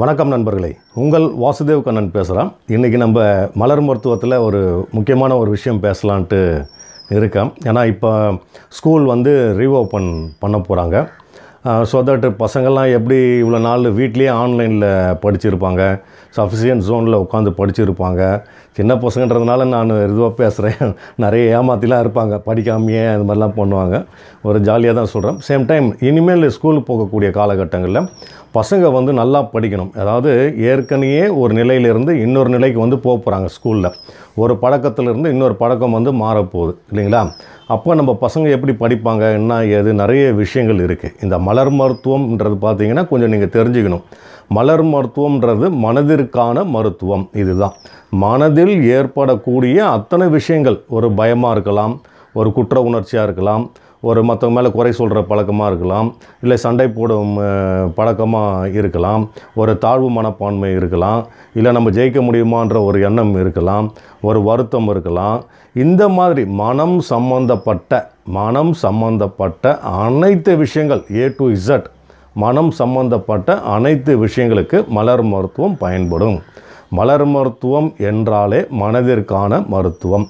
வணக்கம் நண்பர்களே உங்கள் வாசுதேவ் கண்ணன் பேசுகிறேன் இன்றைக்கி நம்ம மலர் மருத்துவத்தில் ஒரு முக்கியமான ஒரு விஷயம் பேசலான்ட்டு இருக்கேன் ஏன்னா இப்போ ஸ்கூல் வந்து ரீஓப்பன் பண்ண போகிறாங்க ஸோ தட் பசங்கள்லாம் எப்படி இவ்வளோ நாள் வீட்லேயே ஆன்லைனில் படிச்சிருப்பாங்க சஃபிஷியன்ட் ஜோனில் உட்காந்து படிச்சிருப்பாங்க சின்ன பசங்கன்றதுனால நான் இதுவாக பேசுகிறேன் நிறைய ஏமாத்திலாம் இருப்பாங்க படிக்காமையே அது மாதிரிலாம் பண்ணுவாங்க ஒரு ஜாலியாக தான் சொல்கிறேன் சேம் டைம் இனிமேல் ஸ்கூலுக்கு போகக்கூடிய காலகட்டங்களில் பசங்க வந்து நல்லா படிக்கணும் அதாவது ஏற்கனவே ஒரு நிலையிலேருந்து இன்னொரு நிலைக்கு வந்து போக போகிறாங்க ஸ்கூலில் ஒரு பழக்கத்திலிருந்து இன்னொரு பழக்கம் வந்து மாறப்போகுது இல்லைங்களா அப்போ நம்ம பசங்க எப்படி படிப்பாங்க என்ன ஏது நிறைய விஷயங்கள் இருக்குது இந்த மலர் மருத்துவம்ன்றது பார்த்திங்கன்னா கொஞ்சம் நீங்கள் தெரிஞ்சுக்கணும் மலர் மருத்துவம்ன்றது மனதிற்கான மருத்துவம் இதுதான் மனதில் ஏற்படக்கூடிய அத்தனை விஷயங்கள் ஒரு பயமாக இருக்கலாம் ஒரு குற்ற உணர்ச்சியாக இருக்கலாம் ஒரு மற்றவங்க மேலே குறை சொல்கிற பழக்கமாக இருக்கலாம் இல்லை சண்டை போடும் பழக்கமாக இருக்கலாம் ஒரு தாழ்வு மனப்பான்மை இருக்கலாம் இல்லை நம்ம ஜெயிக்க முடியுமான்ற ஒரு எண்ணம் இருக்கலாம் ஒரு வருத்தம் இருக்கலாம் இந்த மாதிரி மனம் சம்பந்தப்பட்ட மனம் சம்பந்தப்பட்ட அனைத்து விஷயங்கள் ஏ டு இசட் மனம் சம்பந்தப்பட்ட அனைத்து விஷயங்களுக்கு மலர் மருத்துவம் பயன்படும் மலர் மருத்துவம் என்றாலே மனதிற்கான மருத்துவம்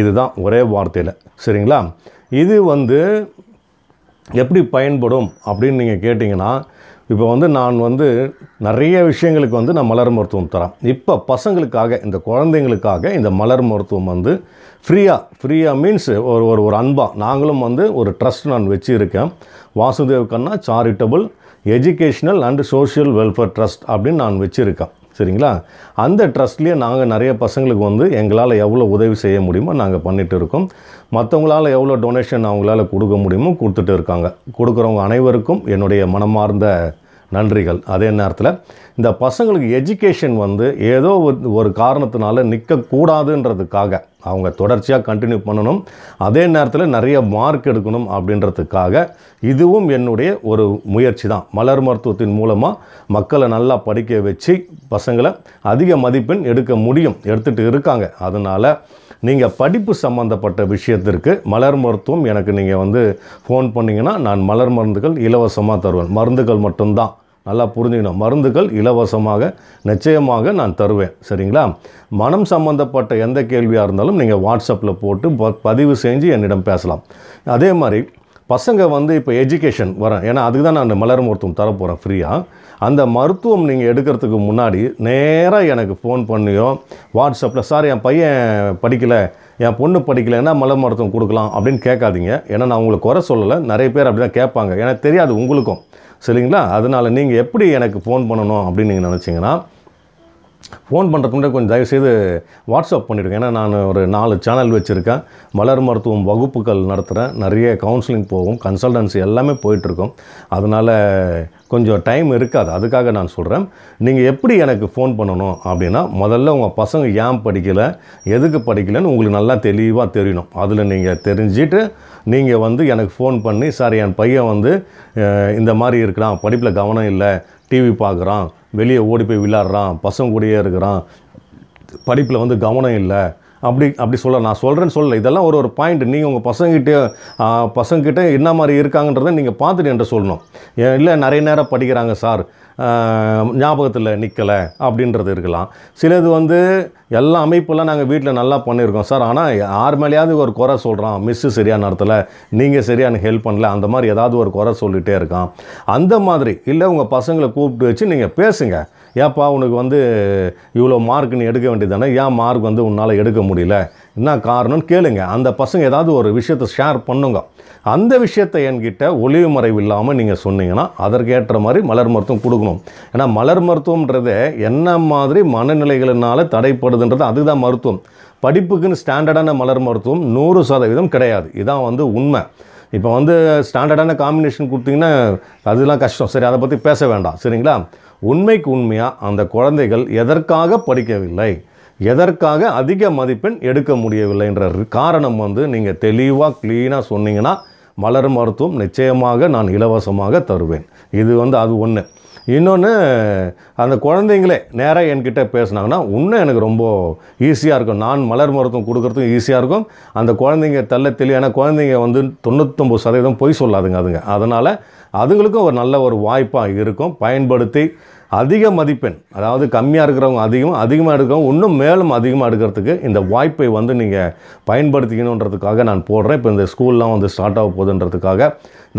இதுதான் ஒரே வார்த்தையில் சரிங்களா இது வந்து எப்படி பயன்படும் அப்படின்னு நீங்கள் கேட்டிங்கன்னா இப்போ வந்து நான் வந்து நிறைய விஷயங்களுக்கு வந்து நான் மலர் மருத்துவம் தரேன் இப்போ பசங்களுக்காக இந்த குழந்தைங்களுக்காக இந்த மலர் மருத்துவம் வந்து ஃப்ரீயாக ஃப்ரீயாக மீன்ஸ் ஒரு ஒரு ஒரு அன்பாக நாங்களும் வந்து ஒரு ட்ரஸ்ட் நான் வச்சுருக்கேன் Vasudev Kanna charitable educational and social welfare trust அப்படின்னு நான் வச்சுருக்கேன் சரிங்களா அந்த ட்ரஸ்ட்லேயே நாங்கள் நிறைய பசங்களுக்கு வந்து எங்களால் எவ்வளோ உதவி செய்ய முடியுமோ நாங்கள் பண்ணிகிட்டு இருக்கோம் மற்றவங்களால் எவ்வளோ டொனேஷன் அவங்களால கொடுக்க முடியுமோ கொடுத்துட்டு இருக்காங்க கொடுக்குறவங்க அனைவருக்கும் என்னுடைய மனமார்ந்த நன்றிகள் அதே நேரத்தில் இந்த பசங்களுக்கு எஜுகேஷன் வந்து ஏதோ ஒரு காரணத்தினால நிற்கக்கூடாதுன்றதுக்காக அவங்க தொடர்ச்சியாக கண்டினியூ பண்ணணும் அதே நேரத்தில் நிறைய மார்க் எடுக்கணும் அப்படின்றதுக்காக இதுவும் என்னுடைய ஒரு முயற்சி தான் மலர் மருத்துவத்தின் மூலமாக மக்களை நல்லா படிக்க வச்சு பசங்களை அதிக மதிப்பெண் எடுக்க முடியும் எடுத்துகிட்டு இருக்காங்க அதனால் நீங்கள் படிப்பு சம்மந்தப்பட்ட விஷயத்திற்கு மலர் மருத்துவம் எனக்கு நீங்கள் வந்து ஃபோன் பண்ணிங்கன்னா நான் மலர் மருந்துகள் இலவசமாக தருவேன் மருந்துகள் மட்டும்தான் நல்லா புரிஞ்சுக்கணும் மருந்துகள் இலவசமாக நிச்சயமாக நான் தருவேன் சரிங்களா மனம் சம்மந்தப்பட்ட எந்த கேள்வியாக இருந்தாலும் நீங்கள் வாட்ஸ்அப்பில் போட்டு ப பதிவு செஞ்சு என்னிடம் பேசலாம் அதே மாதிரி பசங்க வந்து இப்போ எஜுகேஷன் வரேன் ஏன்னா அதுக்கு தான் நான் மலர் மருத்துவம் தரப்போகிறேன் ஃப்ரீயாக அந்த மருத்துவம் நீங்கள் எடுக்கிறதுக்கு முன்னாடி நேராக எனக்கு ஃபோன் பண்ணியோ வாட்ஸ்அப்பில் சார் என் பையன் படிக்கலை என் பொண்ணு படிக்கலைன்னா மலர் மருத்துவம் கொடுக்கலாம் அப்படின்னு கேட்காதீங்க ஏன்னா நான் உங்களுக்கு குறை சொல்லலை நிறைய பேர் அப்படி தான் கேட்பாங்க ஏன்னா தெரியாது உங்களுக்கும் சரிங்களா அதனால் நீங்கள் எப்படி எனக்கு ஃபோன் பண்ணணும் அப்படின்னு நீங்கள் நினச்சிங்கன்னா ஃபோன் பண்ணுறதுக்கு முன்னாடி கொஞ்சம் தயவுசெய்து வாட்ஸ்அப் பண்ணிவிடுங்க ஏன்னா நான் ஒரு நாலு சேனல் வச்சுருக்கேன் மலர் மருத்துவம் வகுப்புகள் நடத்துகிறேன் நிறைய கவுன்சிலிங் போகும் கன்சல்டன்சி எல்லாமே போயிட்டுருக்கோம் அதனால் கொஞ்சம் டைம் இருக்காது அதுக்காக நான் சொல்கிறேன் நீங்கள் எப்படி எனக்கு ஃபோன் பண்ணணும் அப்படின்னா முதல்ல உங்கள் பசங்க ஏன் படிக்கலை எதுக்கு படிக்கலைன்னு உங்களுக்கு நல்லா தெளிவாக தெரியணும் அதில் நீங்கள் தெரிஞ்சுட்டு நீங்கள் வந்து எனக்கு ஃபோன் பண்ணி சார் என் பையன் வந்து இந்த மாதிரி இருக்கிறான் படிப்பில் கவனம் இல்லை டிவி பார்க்குறான் வெளியே ஓடி போய் விளாட்றான் பசங்க கூடயே இருக்கிறான் படிப்பில் வந்து கவனம் இல்லை அப்படி அப்படி சொல்ல நான் சொல்கிறேன்னு சொல்லலை இதெல்லாம் ஒரு ஒரு பாயிண்ட் நீங்கள் உங்கள் பசங்கிட்டே பசங்கிட்ட என்ன மாதிரி இருக்காங்கன்றதை நீங்கள் பார்த்துட்டு என்கிட்ட சொல்லணும் இல்லை நிறைய நேரம் படிக்கிறாங்க சார் ஞாபகத்தில் நிற்கலை அப்படின்றது இருக்கலாம் சிலது வந்து எல்லா அமைப்பெல்லாம் நாங்கள் வீட்டில் நல்லா பண்ணியிருக்கோம் சார் ஆனால் யார் மேலேயாவது ஒரு குறை சொல்கிறான் மிஸ்ஸு சரியான நேரத்தில் நீங்கள் சரியான ஹெல்ப் பண்ணல அந்த மாதிரி ஏதாவது ஒரு குறை சொல்லிகிட்டே இருக்கான் அந்த மாதிரி இல்லை உங்கள் பசங்களை கூப்பிட்டு வச்சு நீங்கள் பேசுங்க ஏப்பா உனக்கு வந்து இவ்வளோ மார்க் நீ எடுக்க வேண்டியது தானே ஏன் மார்க் வந்து உன்னால் எடுக்க முடியல என்ன காரணம்னு கேளுங்க அந்த பசங்க ஏதாவது ஒரு விஷயத்தை ஷேர் பண்ணுங்க அந்த விஷயத்தை என்கிட்ட ஒளிவு மறைவு இல்லாமல் நீங்கள் சொன்னீங்கன்னா அதற்கேற்ற மாதிரி மலர் மருத்துவம் கொடுக்கணும் ஏன்னா மலர் மருத்துவம்ன்றது என்ன மாதிரி மனநிலைகளினால் தடைப்படுதுன்றது அதுதான் மருத்துவம் படிப்புக்குன்னு ஸ்டாண்டர்டான மலர் மருத்துவம் நூறு சதவீதம் கிடையாது இதான் வந்து உண்மை இப்போ வந்து ஸ்டாண்டர்டான காம்பினேஷன் கொடுத்தீங்கன்னா அதுலாம் கஷ்டம் சரி அதை பற்றி பேச வேண்டாம் சரிங்களா உண்மைக்கு உண்மையாக அந்த குழந்தைகள் எதற்காக படிக்கவில்லை எதற்காக அதிக மதிப்பெண் எடுக்க முடியவில்லைன்ற காரணம் வந்து நீங்கள் தெளிவாக க்ளீனாக சொன்னீங்கன்னா மலர் மருத்துவம் நிச்சயமாக நான் இலவசமாக தருவேன் இது வந்து அது ஒன்று இன்னொன்று அந்த குழந்தைங்களே நேராக என்கிட்ட பேசுனாங்கன்னா இன்னும் எனக்கு ரொம்ப ஈஸியாக இருக்கும் நான் மலர் மருத்துவம் கொடுக்குறதுக்கும் ஈஸியாக இருக்கும் அந்த குழந்தைங்க தள்ள தெளிவான குழந்தைங்க வந்து தொண்ணூத்தொம்பது சதவீதம் பொய் சொல்லாதுங்க அதுங்க அதனால் அதுங்களுக்கும் ஒரு நல்ல ஒரு வாய்ப்பாக இருக்கும் பயன்படுத்தி அதிக மதிப்பெண் அதாவது கம்மியாக இருக்கிறவங்க அதிகம் அதிகமாக எடுக்கிறவங்க இன்னும் மேலும் அதிகமாக எடுக்கிறதுக்கு இந்த வாய்ப்பை வந்து நீங்கள் பயன்படுத்திக்கணுன்றதுக்காக நான் போடுறேன் இப்போ இந்த ஸ்கூல்லாம் வந்து ஸ்டார்ட் ஆக போகுதுன்றதுக்காக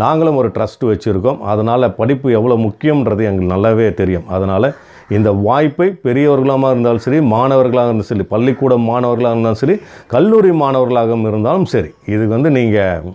நாங்களும் ஒரு ட்ரஸ்ட் வச்சுருக்கோம் அதனால் படிப்பு எவ்வளோ முக்கியன்றது எங்களுக்கு நல்லாவே தெரியும் அதனால் இந்த வாய்ப்பை பெரியவர்களாக இருந்தாலும் சரி மாணவர்களாக இருந்தாலும் சரி பள்ளிக்கூட மாணவர்களாக இருந்தாலும் சரி கல்லூரி மாணவர்களாக இருந்தாலும் சரி இதுக்கு வந்து நீங்கள்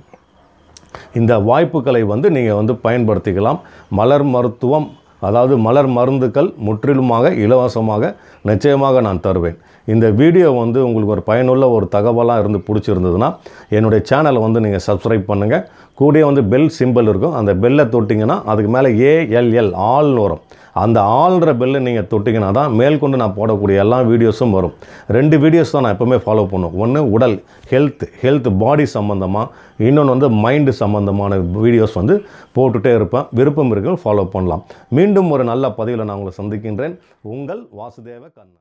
இந்த வாய்ப்புகளை வந்து நீங்கள் வந்து பயன்படுத்திக்கலாம் மலர் மருத்துவம் அதாவது மலர் மருந்துகள் முற்றிலுமாக இலவசமாக நிச்சயமாக நான் தருவேன் இந்த வீடியோ வந்து உங்களுக்கு ஒரு பயனுள்ள ஒரு தகவலாக இருந்து பிடிச்சிருந்ததுன்னா என்னுடைய சேனலை வந்து நீங்கள் சப்ஸ்கிரைப் பண்ணுங்கள் கூடிய வந்து பெல் சிம்பிள் இருக்கும் அந்த பெல்லை தொட்டிங்கன்னா அதுக்கு மேலே ஏஎல்எல் ஆள்னு வரும் அந்த ஆள்ற பெல்லை நீங்கள் தொட்டிங்கன்னா தான் மேற்கொண்டு நான் போடக்கூடிய எல்லா வீடியோஸும் வரும் ரெண்டு வீடியோஸ் தான் நான் எப்போவுமே ஃபாலோ பண்ணுவேன் ஒன்று உடல் ஹெல்த் ஹெல்த் பாடி சம்மந்தமாக இன்னொன்று வந்து மைண்டு சம்மந்தமான வீடியோஸ் வந்து போட்டுகிட்டே இருப்பேன் விருப்பம் இருக்கிறவங்க ஃபாலோ பண்ணலாம் மீண்டும் ஒரு நல்ல பதிவில் நான் உங்களை சந்திக்கின்றேன் உங்கள் வாசுதேவ கண்ணன்